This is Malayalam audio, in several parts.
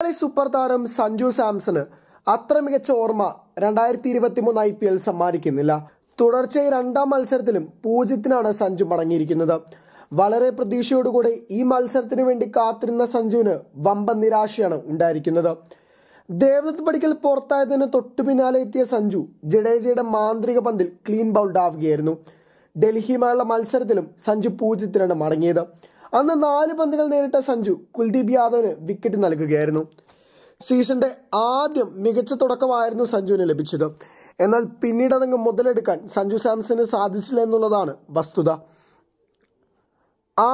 മലയാളി സൂപ്പർ താരം സഞ്ജു സാംസണ് അത്ര മികച്ച ഓർമ്മ രണ്ടായിരത്തി ഇരുപത്തി മൂന്ന് ഐ പി എൽ സമ്മാനിക്കുന്നില്ല തുടർച്ചയായി രണ്ടാം മത്സരത്തിലും പൂജ്യത്തിനാണ് സഞ്ജു മടങ്ങിയിരിക്കുന്നത് വളരെ പ്രതീക്ഷയോടുകൂടി ഈ മത്സരത്തിന് വേണ്ടി കാത്തിരുന്ന സഞ്ജുവിന് വമ്പൻ നിരാശയാണ് ഉണ്ടായിരിക്കുന്നത് ദേവദത്ത് പടിക്കൽ പുറത്തായതിന് തൊട്ടു പിന്നാലെ എത്തിയ സഞ്ജു ജഡേജയുടെ മാന്ത്രിക പന്തിൽ ക്ലീൻ ബൗൾഡ് ആവുകയായിരുന്നു ഡൽഹിയുമായുള്ള മത്സരത്തിലും സഞ്ജു പൂജ്യത്തിനാണ് മടങ്ങിയത് അന്ന് നാല് പന്തുകൾ നേരിട്ട സഞ്ജു കുൽദീപ് യാദവിന് വിക്കറ്റ് നൽകുകയായിരുന്നു സീസണിന്റെ ആദ്യം മികച്ച തുടക്കമായിരുന്നു സഞ്ജുവിന് ലഭിച്ചത് എന്നാൽ പിന്നീട് അതങ്ങ് മുതലെടുക്കാൻ സഞ്ജു സാംസന് സാധിച്ചില്ല എന്നുള്ളതാണ് വസ്തുത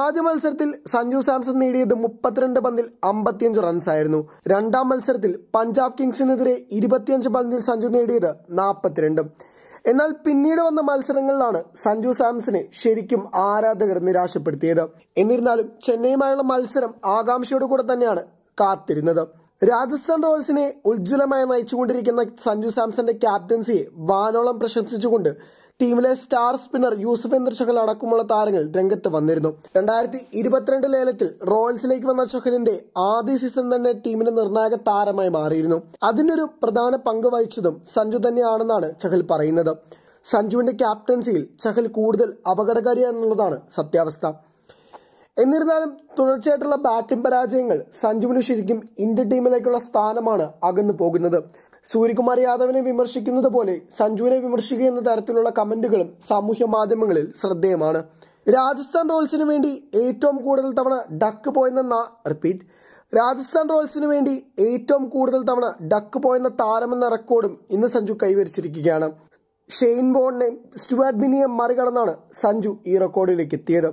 ആദ്യ മത്സരത്തിൽ സഞ്ജു സാംസൺ നേടിയത് മുപ്പത്തിരണ്ട് പന്തിൽ അമ്പത്തിയഞ്ച് റൺസായിരുന്നു രണ്ടാം മത്സരത്തിൽ പഞ്ചാബ് കിങ്സിനെതിരെ ഇരുപത്തിയഞ്ച് പന്തിൽ സഞ്ജു നേടിയത് നാൽപ്പത്തിരണ്ടും എന്നാൽ പിന്നീട് വന്ന മത്സരങ്ങളിലാണ് സഞ്ജു സാംസനെ ശരിക്കും ആരാധകർ നിരാശപ്പെടുത്തിയത് എന്നിരുന്നാലും ചെന്നൈയുമായുള്ള മത്സരം ആകാംക്ഷയോട് കൂടെ തന്നെയാണ് കാത്തിരുന്നത് രാജസ്ഥാൻ റോയൽസിനെ ഉജ്ജ്വലമായി നയിച്ചുകൊണ്ടിരിക്കുന്ന സഞ്ജു സാംസന്റെ ക്യാപ്റ്റൻസിയെ വാനോളം പ്രശംസിച്ചുകൊണ്ട് ടീമിലെ star spinner Yuzvendra Chahal അടക്കമുള്ള താരങ്ങൾ രംഗത്ത് വന്നിരുന്നു രണ്ടായിരത്തി ഇരുപത്തിരണ്ട് ലേലത്തിൽ റോയൽസിലേക്ക് വന്ന ചഹലിന്റെ ആദ്യ സീസൺ തന്നെ ടീമിന് നിർണായക താരമായി മാറിയിരുന്നു അതിനൊരു പ്രധാന പങ്ക് വഹിച്ചതും സഞ്ജു തന്നെയാണെന്നാണ് ചഹൽ പറയുന്നത് സഞ്ജുവിന്റെ ക്യാപ്റ്റൻസിയിൽ ചഹൽ കൂടുതൽ അപകടകാരിയാണെന്നുള്ളതാണ് സത്യാവസ്ഥ എന്നിരുന്നാലും തുടർച്ചയായിട്ടുള്ള ബാറ്റിംഗ് പരാജയങ്ങൾ സഞ്ജുവിന് ശരിക്കും ഇന്ത്യൻ ടീമിലേക്കുള്ള സ്ഥാനമാണ് അകന്നു പോകുന്നത് സൂര്യകുമാർ യാദവിനെ വിമർശിക്കുന്നത് പോലെ സഞ്ജുവിനെ വിമർശിക്കുക എന്ന തരത്തിലുള്ള കമന്റുകളും സാമൂഹ്യ മാധ്യമങ്ങളിൽ ശ്രദ്ധേയമാണ് രാജസ്ഥാൻ റോയൽസിന് വേണ്ടി ഏറ്റവും കൂടുതൽ തവണ ഡക്ക് പോയെന്ന റിപ്പീറ്റ് രാജസ്ഥാൻ റോയൽസിന് വേണ്ടി ഏറ്റവും കൂടുതൽ തവണ ഡക്ക് പോയെന്ന താരമെന്ന റെക്കോർഡും ഇന്ന് സഞ്ജു കൈവരിച്ചിരിക്കുകയാണ് ഷെയ്ൻ ബോണിനെ സ്റ്റുവാർഡ് ബിനിയെ മറികടന്നാണ് സഞ്ജു ഈ റെക്കോർഡിലേക്ക് എത്തിയത്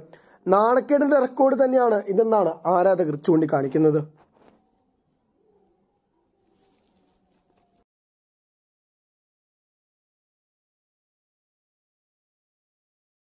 നാണക്കേടിന്റെ റെക്കോർഡ് തന്നെയാണ് ഇതെന്നാണ് ആരാധകർ ചൂണ്ടിക്കാണിക്കുന്നത്